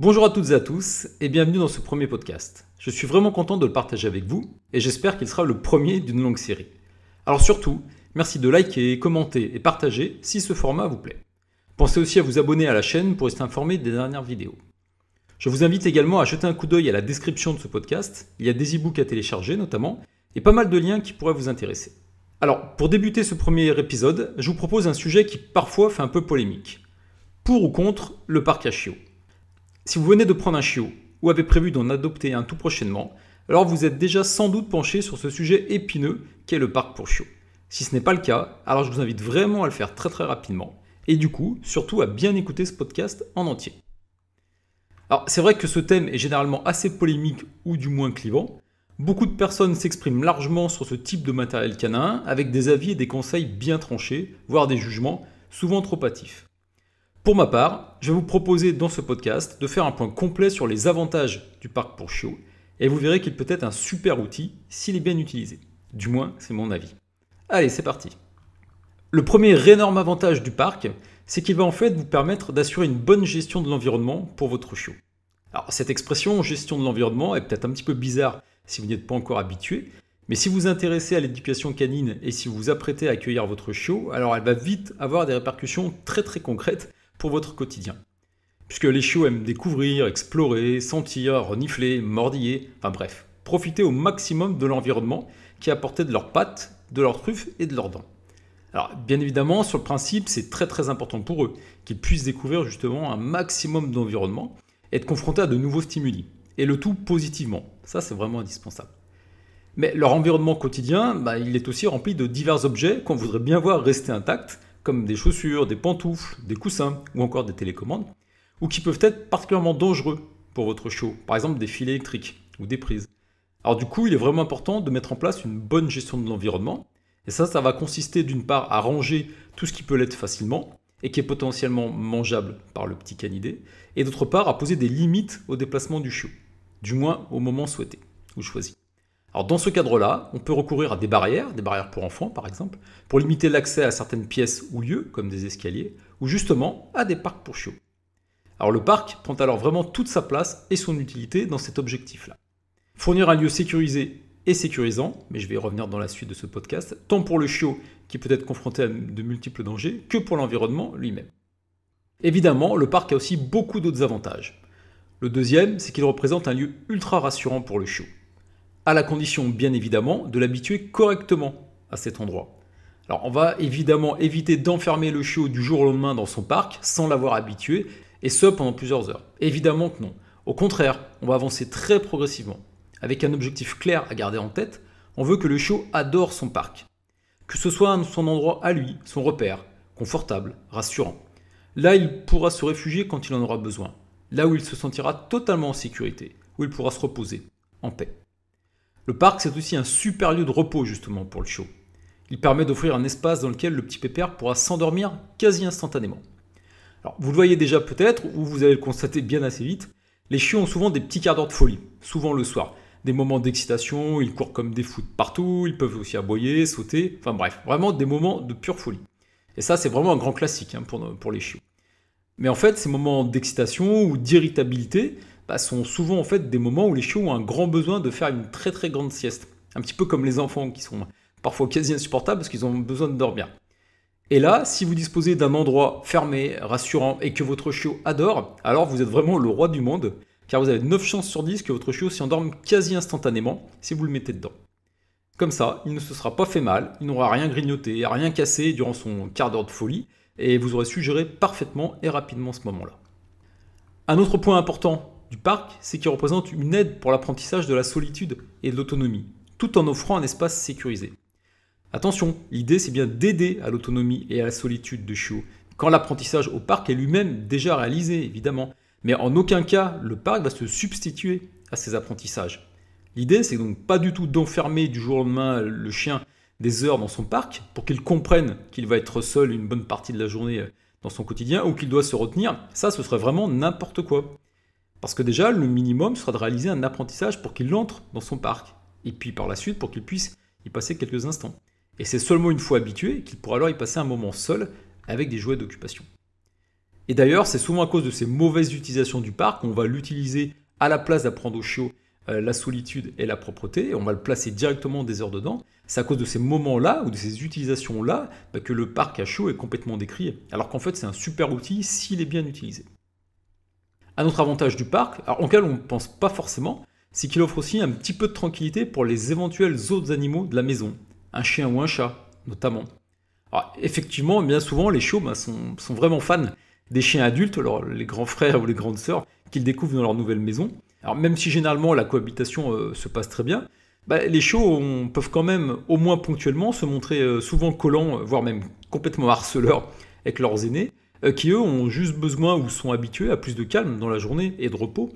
Bonjour à toutes et à tous et bienvenue dans ce premier podcast. Je suis vraiment content de le partager avec vous et j'espère qu'il sera le premier d'une longue série. Alors surtout, merci de liker, commenter et partager si ce format vous plaît. Pensez aussi à vous abonner à la chaîne pour rester informé des dernières vidéos. Je vous invite également à jeter un coup d'œil à la description de ce podcast, il y a des e-books à télécharger notamment et pas mal de liens qui pourraient vous intéresser. Alors, pour débuter ce premier épisode, je vous propose un sujet qui parfois fait un peu polémique. Pour ou contre le parc à si vous venez de prendre un chiot ou avez prévu d'en adopter un tout prochainement, alors vous êtes déjà sans doute penché sur ce sujet épineux qu'est le parc pour chiots. Si ce n'est pas le cas, alors je vous invite vraiment à le faire très très rapidement et du coup, surtout à bien écouter ce podcast en entier. Alors c'est vrai que ce thème est généralement assez polémique ou du moins clivant. Beaucoup de personnes s'expriment largement sur ce type de matériel canin avec des avis et des conseils bien tranchés, voire des jugements souvent trop hâtifs. Pour ma part, je vais vous proposer dans ce podcast de faire un point complet sur les avantages du parc pour chiots et vous verrez qu'il peut être un super outil s'il est bien utilisé. Du moins, c'est mon avis. Allez, c'est parti. Le premier énorme avantage du parc, c'est qu'il va en fait vous permettre d'assurer une bonne gestion de l'environnement pour votre chiot. Alors cette expression gestion de l'environnement est peut-être un petit peu bizarre si vous n'êtes pas encore habitué, mais si vous vous intéressez à l'éducation canine et si vous vous apprêtez à accueillir votre chiot, alors elle va vite avoir des répercussions très très concrètes pour votre quotidien. Puisque les chiots aiment découvrir, explorer, sentir, renifler, mordiller, enfin bref, profiter au maximum de l'environnement qui apportait de leurs pattes, de leurs truffes et de leurs dents. Alors bien évidemment, sur le principe, c'est très très important pour eux qu'ils puissent découvrir justement un maximum d'environnement, être confrontés à de nouveaux stimuli, et le tout positivement. Ça, c'est vraiment indispensable. Mais leur environnement quotidien, bah, il est aussi rempli de divers objets qu'on voudrait bien voir rester intacts, comme des chaussures, des pantoufles, des coussins ou encore des télécommandes, ou qui peuvent être particulièrement dangereux pour votre chiot, par exemple des fils électriques ou des prises. Alors du coup, il est vraiment important de mettre en place une bonne gestion de l'environnement, et ça, ça va consister d'une part à ranger tout ce qui peut l'être facilement, et qui est potentiellement mangeable par le petit canidé, et d'autre part à poser des limites au déplacement du chiot, du moins au moment souhaité ou choisi. Alors dans ce cadre-là, on peut recourir à des barrières, des barrières pour enfants par exemple, pour limiter l'accès à certaines pièces ou lieux, comme des escaliers, ou justement à des parcs pour chiots. Alors le parc prend alors vraiment toute sa place et son utilité dans cet objectif-là. Fournir un lieu sécurisé et sécurisant, mais je vais y revenir dans la suite de ce podcast, tant pour le chiot qui peut être confronté à de multiples dangers que pour l'environnement lui-même. Évidemment, le parc a aussi beaucoup d'autres avantages. Le deuxième, c'est qu'il représente un lieu ultra rassurant pour le chiot à la condition bien évidemment de l'habituer correctement à cet endroit. Alors on va évidemment éviter d'enfermer le chiot du jour au lendemain dans son parc sans l'avoir habitué, et ce pendant plusieurs heures. Évidemment que non. Au contraire, on va avancer très progressivement. Avec un objectif clair à garder en tête, on veut que le chiot adore son parc. Que ce soit son endroit à lui, son repère, confortable, rassurant. Là, il pourra se réfugier quand il en aura besoin. Là où il se sentira totalement en sécurité, où il pourra se reposer, en paix. Le parc, c'est aussi un super lieu de repos justement pour le chiot. Il permet d'offrir un espace dans lequel le petit pépère pourra s'endormir quasi instantanément. Alors, vous le voyez déjà peut-être, ou vous allez le constater bien assez vite, les chiots ont souvent des petits quarts d'heure de folie, souvent le soir. Des moments d'excitation, ils courent comme des fous partout, ils peuvent aussi aboyer, sauter, enfin bref, vraiment des moments de pure folie. Et ça, c'est vraiment un grand classique hein, pour, pour les chiots. Mais en fait, ces moments d'excitation ou d'irritabilité, bah, sont souvent en fait des moments où les chiots ont un grand besoin de faire une très très grande sieste. Un petit peu comme les enfants qui sont parfois quasi insupportables parce qu'ils ont besoin de dormir. Et là, si vous disposez d'un endroit fermé, rassurant et que votre chiot adore, alors vous êtes vraiment le roi du monde, car vous avez 9 chances sur 10 que votre chiot s'y endorme quasi instantanément si vous le mettez dedans. Comme ça, il ne se sera pas fait mal, il n'aura rien grignoté, rien cassé durant son quart d'heure de folie, et vous aurez suggéré parfaitement et rapidement ce moment-là. Un autre point important du parc, c'est qu'il représente une aide pour l'apprentissage de la solitude et de l'autonomie, tout en offrant un espace sécurisé. Attention, l'idée c'est bien d'aider à l'autonomie et à la solitude de Chiot, quand l'apprentissage au parc est lui-même déjà réalisé, évidemment, mais en aucun cas le parc va se substituer à ces apprentissages. L'idée c'est donc pas du tout d'enfermer du jour au lendemain le chien des heures dans son parc pour qu'il comprenne qu'il va être seul une bonne partie de la journée euh, dans son quotidien ou qu'il doit se retenir, ça ce serait vraiment n'importe quoi. Parce que déjà, le minimum sera de réaliser un apprentissage pour qu'il entre dans son parc, et puis par la suite pour qu'il puisse y passer quelques instants. Et c'est seulement une fois habitué qu'il pourra alors y passer un moment seul avec des jouets d'occupation. Et d'ailleurs, c'est souvent à cause de ces mauvaises utilisations du parc qu'on va l'utiliser à la place d'apprendre au chiot euh, la solitude et la propreté, on va le placer directement des heures dedans. C'est à cause de ces moments-là ou de ces utilisations-là bah, que le parc à chaud est complètement décrié, alors qu'en fait c'est un super outil s'il est bien utilisé. Un autre avantage du parc, alors auquel on ne pense pas forcément, c'est qu'il offre aussi un petit peu de tranquillité pour les éventuels autres animaux de la maison, un chien ou un chat notamment. effectivement, bien souvent, les chiots ben, sont, vraiment fans des chiens adultes, les grands frères ou les grandes sœurs qu'ils découvrent dans leur nouvelle maison. Alors même si généralement la cohabitation euh, se passe très bien, ben, les chiots peuvent quand même, au moins ponctuellement, se montrer euh, souvent collants, euh, voire même complètement harceleurs avec leurs aînés, euh, qui eux ont juste besoin ou sont habitués à plus de calme dans la journée et de repos.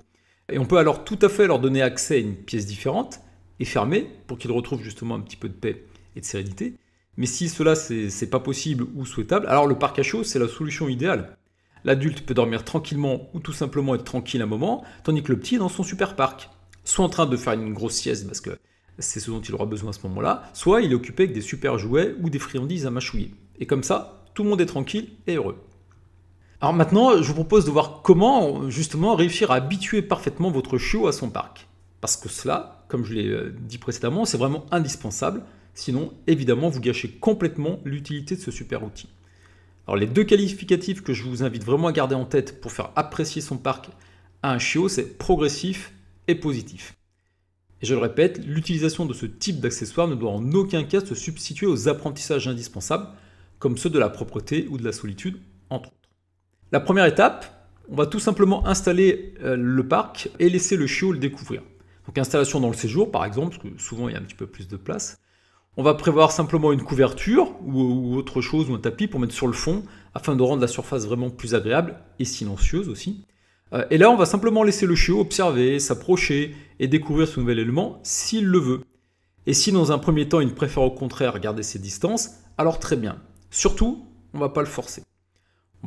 Et on peut alors tout à fait leur donner accès à une pièce différente et fermée pour qu'ils retrouvent justement un petit peu de paix et de sérénité. Mais si cela c'est pas possible ou souhaitable, alors le parc à chaud c'est la solution idéale. L'adulte peut dormir tranquillement ou tout simplement être tranquille un moment, tandis que le petit est dans son super parc. Soit en train de faire une grosse sieste parce que c'est ce dont il aura besoin à ce moment-là, soit il est occupé avec des super jouets ou des friandises à mâchouiller. Et comme ça, tout le monde est tranquille et heureux. Alors maintenant, je vous propose de voir comment justement réussir à habituer parfaitement votre chiot à son parc. Parce que cela, comme je l'ai euh, dit précédemment, c'est vraiment indispensable. Sinon, évidemment, vous gâchez complètement l'utilité de ce super outil. Alors les deux qualificatifs que je vous invite vraiment à garder en tête pour faire apprécier son parc à un chiot, c'est progressif et positif. Et je le répète, l'utilisation de ce type d'accessoire ne doit en aucun cas se substituer aux apprentissages indispensables, comme ceux de la propreté ou de la solitude la première étape, on va tout simplement installer euh, le parc et laisser le chiot le découvrir. Donc installation dans le séjour par exemple, parce que souvent il y a un petit peu plus de place. On va prévoir simplement une couverture ou, autre chose ou un tapis pour mettre sur le fond afin de rendre la surface vraiment plus agréable et silencieuse aussi. Euh, et là, on va simplement laisser le chiot observer, s'approcher et découvrir ce nouvel élément s'il le veut. Et si dans un premier temps il préfère au contraire garder ses distances, alors très bien. Surtout, on ne va pas le forcer.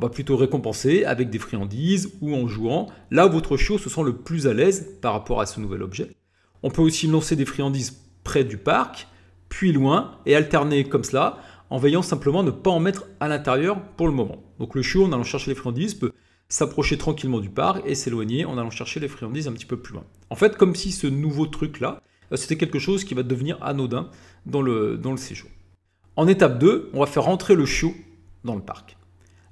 On va plutôt récompenser avec des friandises ou en jouant, là où votre chiot se sent le plus à l'aise par rapport à ce nouvel objet. On peut aussi lancer des friandises près du parc, puis loin, et alterner comme cela, en veillant simplement à ne pas en mettre à l'intérieur pour le moment. Donc le chiot, en allant chercher les friandises, peut s'approcher tranquillement du parc et s'éloigner en allant chercher les friandises un petit peu plus loin. En fait, comme si ce nouveau truc-là, euh, c'était quelque chose qui va devenir anodin dans le, dans le séjour. En étape 2, on va faire rentrer le chiot dans le parc.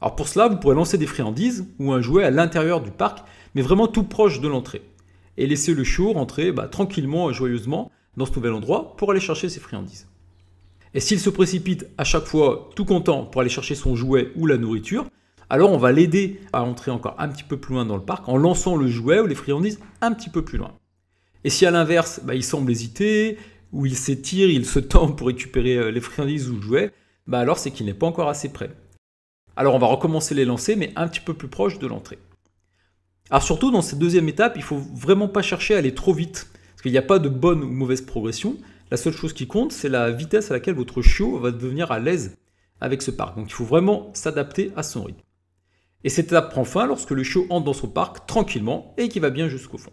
Alors pour cela, vous pourrez lancer des friandises ou un jouet à l'intérieur du parc, mais vraiment tout proche de l'entrée. Et laisser le chiot rentrer bah, tranquillement et joyeusement dans ce nouvel endroit pour aller chercher ses friandises. Et s'il se précipite à chaque fois tout content pour aller chercher son jouet ou la nourriture, alors on va l'aider à entrer encore un petit peu plus loin dans le parc en lançant le jouet ou les friandises un petit peu plus loin. Et si à l'inverse, bah, il semble hésiter, ou il s'étire, il se tend pour récupérer euh, les friandises ou le jouet, bah alors c'est qu'il n'est pas encore assez prêt. Alors on va recommencer les lancer mais un petit peu plus proche de l'entrée. Alors surtout dans cette deuxième étape, il faut vraiment pas chercher à aller trop vite, parce qu'il n'y a pas de bonne ou mauvaise progression. La seule chose qui compte, c'est la vitesse à laquelle votre chiot va devenir à l'aise avec ce parc. Donc il faut vraiment s'adapter à son rythme. Et cette étape prend fin lorsque le chiot entre dans son parc tranquillement et qu'il va bien jusqu'au fond.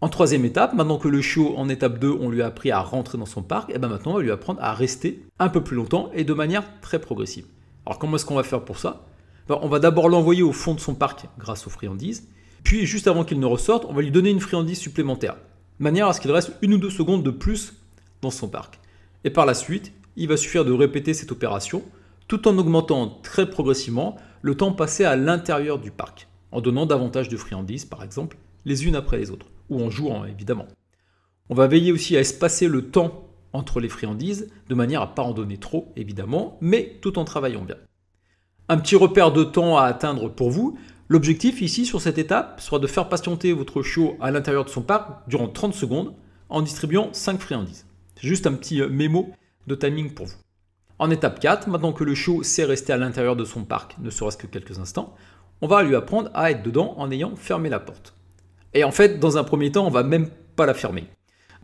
En troisième étape, maintenant que le chiot en étape 2, on lui a appris à rentrer dans son parc, et eh bien maintenant on va lui apprendre à rester un peu plus longtemps et de manière très progressive. Alors comment est-ce qu'on va faire pour ça ben, On va d'abord l'envoyer au fond de son parc grâce aux friandises, puis juste avant qu'il ne ressorte, on va lui donner une friandise supplémentaire, de manière à ce qu'il reste une ou deux secondes de plus dans son parc. Et par la suite, il va suffire de répéter cette opération, tout en augmentant très progressivement le temps passé à l'intérieur du parc, en donnant davantage de friandises par exemple, les unes après les autres, ou en jouant évidemment. On va veiller aussi à espacer le temps entre les friandises, de manière à ne pas en donner trop, évidemment, mais tout en travaillant bien. Un petit repère de temps à atteindre pour vous. L'objectif ici sur cette étape sera de faire patienter votre chiot à l'intérieur de son parc durant 30 secondes en distribuant 5 friandises. C'est juste un petit euh, mémo de timing pour vous. En étape 4, maintenant que le chiot sait rester à l'intérieur de son parc, ne serait-ce que quelques instants, on va lui apprendre à être dedans en ayant fermé la porte. Et en fait, dans un premier temps, on va même pas la fermer.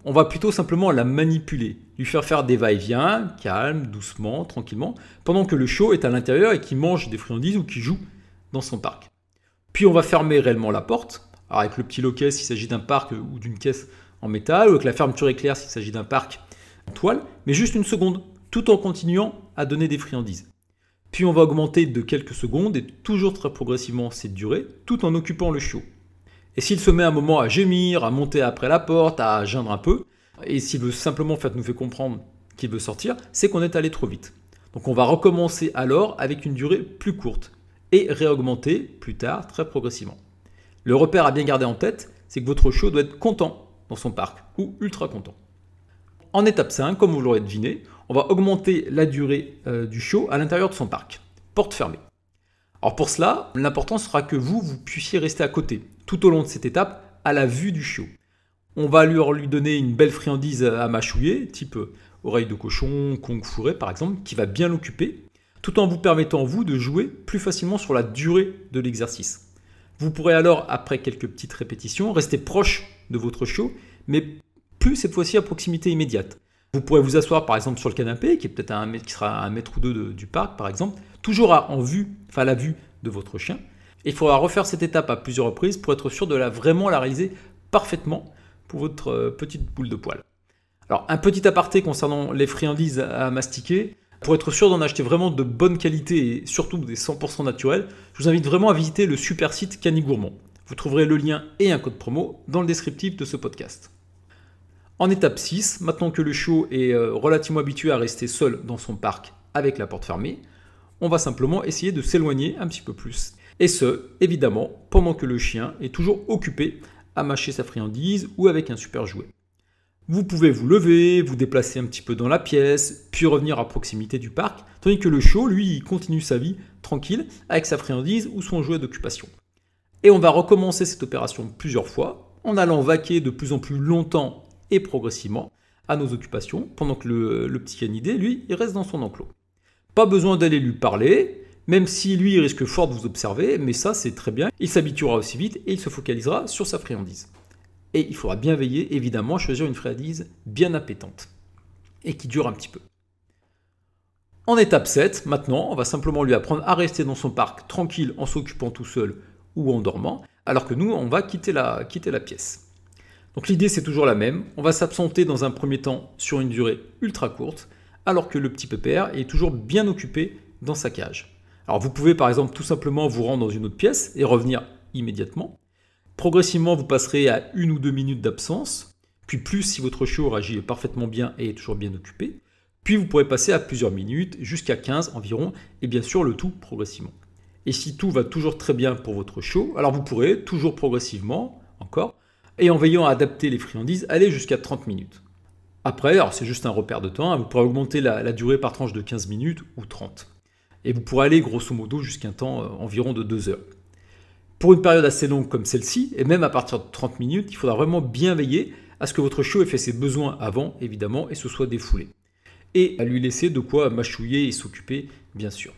On va plutôt simplement la manipuler, lui faire faire des va-et-vient, calme, doucement, tranquillement, pendant que le chiot est à l'intérieur et qui mange des friandises ou qui joue dans son parc. Puis on va fermer réellement la porte, avec le petit loquet s'il s'agit d'un parc ou d'une caisse en métal, ou avec la fermeture éclair s'il s'agit d'un parc en toile, mais juste une seconde, tout en continuant à donner des friandises. Puis on va augmenter de quelques secondes et toujours très progressivement cette durée, tout en occupant le chiot. Et s'il se met un moment à gémir, à monter après la porte, à geindre un peu, et s'il veut simplement nous fait comprendre qu'il veut sortir, c'est qu'on est allé trop vite. Donc on va recommencer alors avec une durée plus courte et réaugmenter plus tard très progressivement. Le repère à bien garder en tête, c'est que votre chiot doit être content dans son parc ou ultra content. En étape 5, comme vous l'aurez deviné, on va augmenter la durée euh, du chiot à l'intérieur de son parc, porte fermée. Alors pour cela, l'important sera que vous, vous puissiez rester à côté, tout au long de cette étape à la vue du chiot. On va lui donner une belle friandise à mâchouiller, type euh, oreille de cochon, kong fourré par exemple, qui va bien l'occuper, tout en vous permettant vous de jouer plus facilement sur la durée de l'exercice. Vous pourrez alors, après quelques petites répétitions, rester proche de votre chiot, mais plus cette fois-ci à proximité immédiate. Vous pourrez vous asseoir par exemple sur le canapé, qui est peut-être un mètre, qui sera à un mètre ou deux du parc par exemple, toujours en vue, enfin à la vue de votre chien, il faudra refaire cette étape à plusieurs reprises pour être sûr de la, vraiment la réaliser parfaitement pour votre euh, petite boule de poil. Alors, un petit aparté concernant les friandises à mastiquer. Pour être sûr d'en acheter vraiment de bonne qualité et surtout des 100% naturels, je vous invite vraiment à visiter le super site Canigourmand. Vous trouverez le lien et un code promo dans le descriptif de ce podcast. En étape 6, maintenant que le chiot est euh, relativement habitué à rester seul dans son parc avec la porte fermée, on va simplement essayer de s'éloigner un petit peu plus et ce, évidemment, pendant que le chien est toujours occupé à mâcher sa friandise ou avec un super jouet. Vous pouvez vous lever, vous déplacer un petit peu dans la pièce, puis revenir à proximité du parc, tandis que le chiot, lui, continue sa vie tranquille avec sa friandise ou son jouet d'occupation. Et on va recommencer cette opération plusieurs fois, en allant vaquer de plus en plus longtemps et progressivement à nos occupations, pendant que le, le petit canidé, lui, il reste dans son enclos. Pas besoin d'aller lui parler, même si lui risque fort de vous observer, mais ça c'est très bien, il s'habituera aussi vite et il se focalisera sur sa friandise. Et il faudra bien veiller évidemment à choisir une friandise bien appétante et qui dure un petit peu. En étape 7, maintenant, on va simplement lui apprendre à rester dans son parc tranquille en s'occupant tout seul ou en dormant, alors que nous, on va quitter la, quitter la pièce. Donc l'idée, c'est toujours la même. On va s'absenter dans un premier temps sur une durée ultra courte, alors que le petit pépère est toujours bien occupé dans sa cage. Alors vous pouvez par exemple tout simplement vous rendre dans une autre pièce et revenir immédiatement. Progressivement, vous passerez à une ou deux minutes d'absence, puis plus si votre chiot réagit parfaitement bien et est toujours bien occupé. Puis vous pourrez passer à plusieurs minutes, jusqu'à 15 environ, et bien sûr le tout progressivement. Et si tout va toujours très bien pour votre chiot, alors vous pourrez toujours progressivement, encore, et en veillant à adapter les friandises, aller jusqu'à 30 minutes. Après, alors c'est juste un repère de temps, hein, vous pourrez augmenter la, la durée par tranche de 15 minutes ou 30 et vous pourrez aller grosso modo jusqu'à un temps euh, environ de 2 heures. Pour une période assez longue comme celle-ci, et même à partir de 30 minutes, il faudra vraiment bien veiller à ce que votre chiot ait fait ses besoins avant, évidemment, et se soit défoulé. Et à lui laisser de quoi mâchouiller et s'occuper, bien sûr.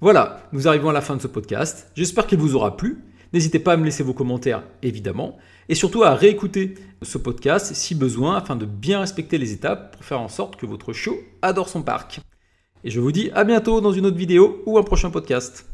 Voilà, nous arrivons à la fin de ce podcast. J'espère qu'il vous aura plu. N'hésitez pas à me laisser vos commentaires, évidemment, et surtout à réécouter ce podcast si besoin afin de bien respecter les étapes pour faire en sorte que votre chiot adore son parc. Et je vous dis à bientôt dans une autre vidéo ou un prochain podcast.